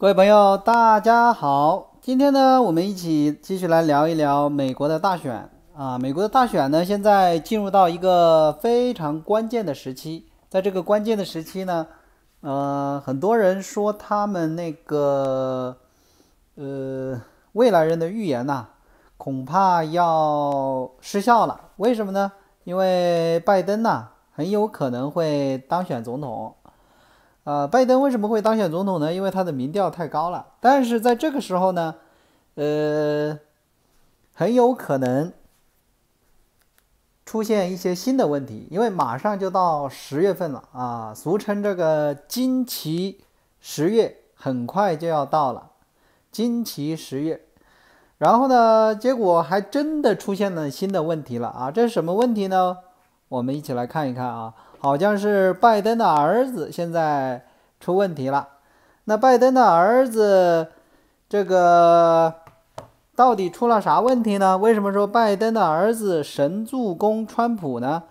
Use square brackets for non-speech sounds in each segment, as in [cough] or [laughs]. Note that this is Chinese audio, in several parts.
各位朋友，大家好！今天呢，我们一起继续来聊一聊美国的大选啊。美国的大选呢，现在进入到一个非常关键的时期。在这个关键的时期呢，呃，很多人说他们那个呃未来人的预言呐，恐怕要失效了。为什么呢？因为拜登呐，很有可能会当选总统。呃，拜登为什么会当选总统呢？因为他的民调太高了。但是在这个时候呢，呃，很有可能出现一些新的问题，因为马上就到十月份了啊，俗称这个金奇十月，很快就要到了金奇十月。然后呢，结果还真的出现了新的问题了啊！这是什么问题呢？我们一起来看一看啊。好像是拜登的儿子现在出问题了，那拜登的儿子这个到底出了啥问题呢？为什么说拜登的儿子神助攻川普呢？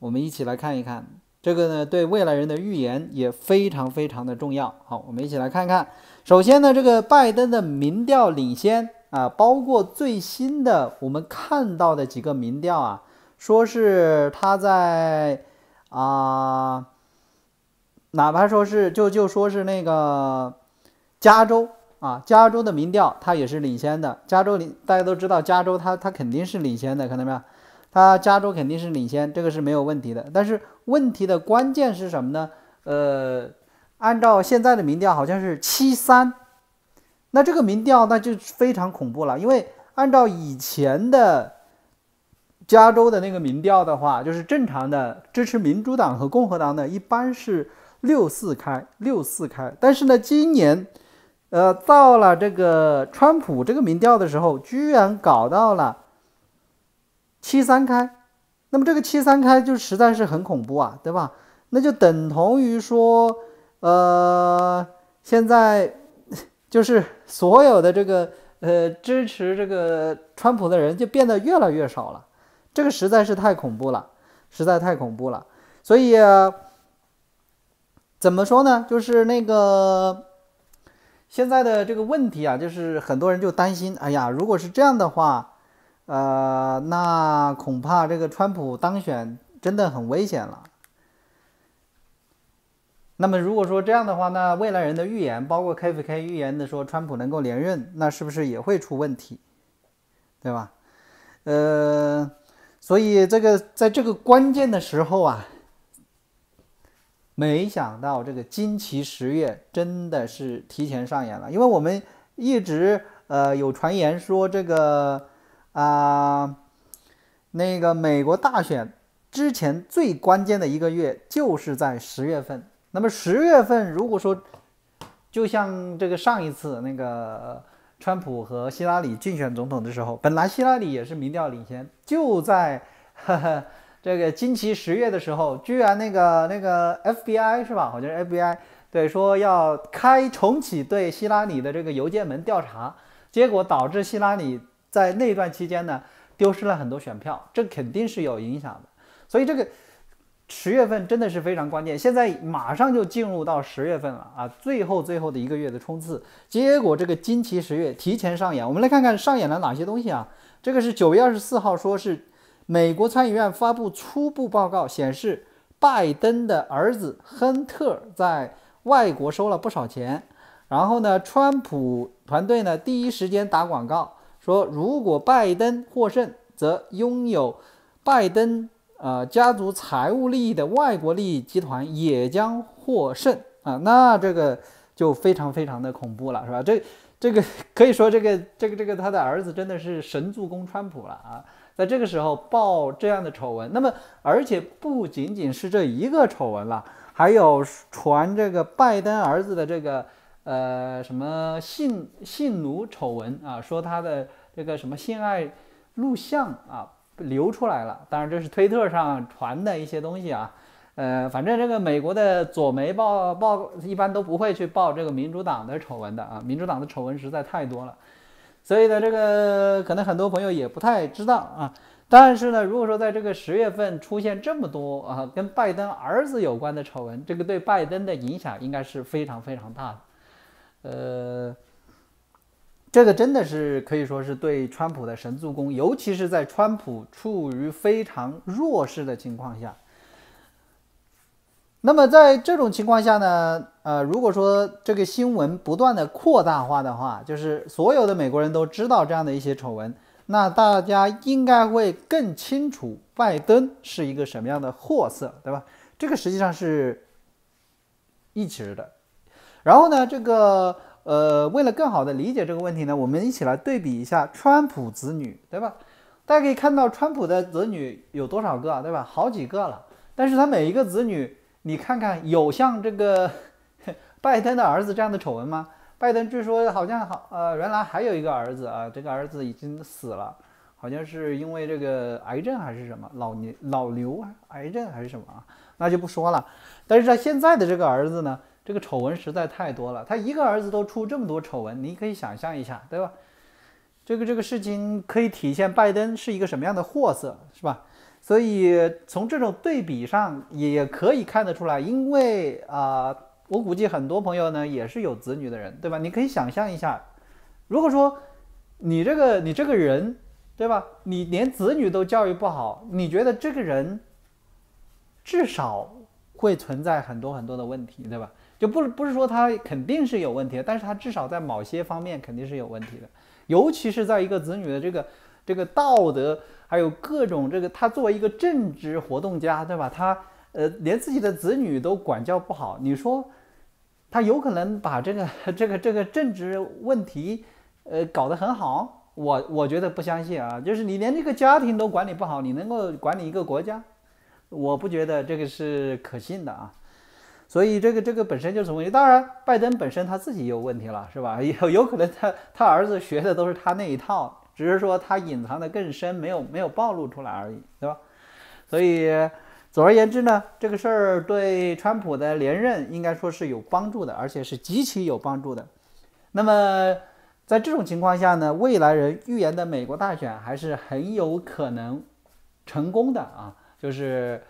我们一起来看一看，这个呢对未来人的预言也非常非常的重要。好，我们一起来看看。首先呢，这个拜登的民调领先啊，包括最新的我们看到的几个民调啊。说是他在，啊，哪怕说是就就说是那个加州啊，加州的民调他也是领先的。加州领大家都知道，加州他他肯定是领先的，看到没有？他加州肯定是领先，这个是没有问题的。但是问题的关键是什么呢？呃，按照现在的民调好像是七三，那这个民调那就非常恐怖了，因为按照以前的。加州的那个民调的话，就是正常的支持民主党和共和党的一般是六四开，六四开。但是呢，今年，呃，到了这个川普这个民调的时候，居然搞到了七三开。那么这个七三开就实在是很恐怖啊，对吧？那就等同于说，呃，现在就是所有的这个呃支持这个川普的人就变得越来越少了。这个实在是太恐怖了，实在太恐怖了。所以怎么说呢？就是那个现在的这个问题啊，就是很多人就担心，哎呀，如果是这样的话，呃，那恐怕这个川普当选真的很危险了。那么如果说这样的话，那未来人的预言，包括 KFK 预言的说川普能够连任，那是不是也会出问题？对吧？呃。所以这个在这个关键的时候啊，没想到这个惊奇十月真的是提前上演了。因为我们一直呃有传言说这个啊，那个美国大选之前最关键的一个月就是在十月份。那么十月份如果说就像这个上一次那个。川普和希拉里竞选总统的时候，本来希拉里也是民调领先，就在这个近期十月的时候，居然那个那个 FBI 是吧？好像是 FBI 对，说要开重启对希拉里的这个邮件门调查，结果导致希拉里在那段期间呢，丢失了很多选票，这肯定是有影响的，所以这个。十月份真的是非常关键，现在马上就进入到十月份了啊，最后最后的一个月的冲刺。结果这个惊奇十月提前上演，我们来看看上演了哪些东西啊？这个是九月二十四号，说是美国参议院发布初步报告，显示拜登的儿子亨特在外国收了不少钱。然后呢，川普团队呢第一时间打广告说，如果拜登获胜，则拥有拜登。呃，家族财务利益的外国利益集团也将获胜啊，那这个就非常非常的恐怖了，是吧？这这个可以说这个这个这个他的儿子真的是神助攻川普了啊，在这个时候爆这样的丑闻，那么而且不仅仅是这一个丑闻了，还有传这个拜登儿子的这个呃什么性性奴丑闻啊，说他的这个什么性爱录像啊。流出来了，当然这是推特上传的一些东西啊，呃，反正这个美国的左媒报报一般都不会去报这个民主党的丑闻的啊，民主党的丑闻实在太多了，所以呢，这个可能很多朋友也不太知道啊，但是呢，如果说在这个十月份出现这么多啊跟拜登儿子有关的丑闻，这个对拜登的影响应该是非常非常大的，呃。这个真的是可以说是对川普的神助攻，尤其是在川普处于非常弱势的情况下。那么在这种情况下呢，呃，如果说这个新闻不断的扩大化的话，就是所有的美国人都知道这样的一些丑闻，那大家应该会更清楚拜登是一个什么样的货色，对吧？这个实际上是一起的。然后呢，这个。呃，为了更好的理解这个问题呢，我们一起来对比一下川普子女，对吧？大家可以看到，川普的子女有多少个，对吧？好几个了。但是他每一个子女，你看看有像这个 [laughs] 拜登的儿子这样的丑闻吗？拜登据说好像好，呃，原来还有一个儿子啊，这个儿子已经死了，好像是因为这个癌症还是什么老年老瘤、癌症还是什么啊？那就不说了。但是他现在的这个儿子呢？这个丑闻实在太多了，他一个儿子都出这么多丑闻，你可以想象一下，对吧？这个这个事情可以体现拜登是一个什么样的货色，是吧？所以从这种对比上也可以看得出来，因为啊，我估计很多朋友呢也是有子女的人，对吧？你可以想象一下，如果说你这个你这个人，对吧？你连子女都教育不好，你觉得这个人至少？会存在很多很多的问题，对吧？就不不是说他肯定是有问题，但是他至少在某些方面肯定是有问题的，尤其是在一个子女的这个这个道德，还有各种这个，他作为一个政治活动家，对吧？他呃，连自己的子女都管教不好，你说他有可能把这个这个这个政治问题呃搞得很好？我我觉得不相信啊，就是你连这个家庭都管理不好，你能够管理一个国家？我不觉得这个是可信的啊，所以这个这个本身就是问题。当然，拜登本身他自己有问题了，是吧？[laughs] 有有可能他他儿子学的都是他那一套，只是说他隐藏的更深，没有没有暴露出来而已，对吧？所以总而言之呢，这个事儿对川普的连任应该说是有帮助的，而且是极其有帮助的。那么在这种情况下呢，未来人预言的美国大选还是很有可能成功的啊。就是，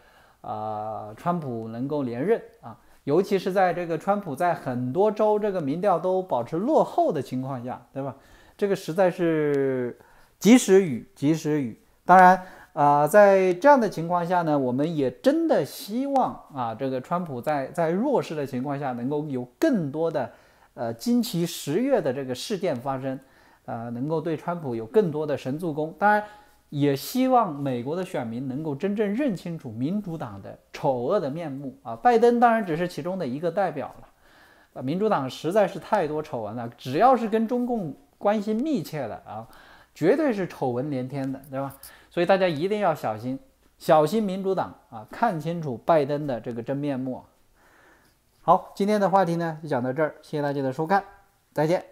呃，川普能够连任啊，尤其是在这个川普在很多州这个民调都保持落后的情况下，对吧？这个实在是及时雨，及时雨。当然，呃，在这样的情况下呢，我们也真的希望啊，这个川普在在弱势的情况下能够有更多的，呃，惊奇十月的这个事件发生，呃，能够对川普有更多的神助攻。当然。也希望美国的选民能够真正认清楚民主党的丑恶的面目啊！拜登当然只是其中的一个代表了，啊，民主党实在是太多丑闻了，只要是跟中共关系密切的啊，绝对是丑闻连天的，对吧？所以大家一定要小心，小心民主党啊，看清楚拜登的这个真面目。好，今天的话题呢就讲到这儿，谢谢大家的收看，再见。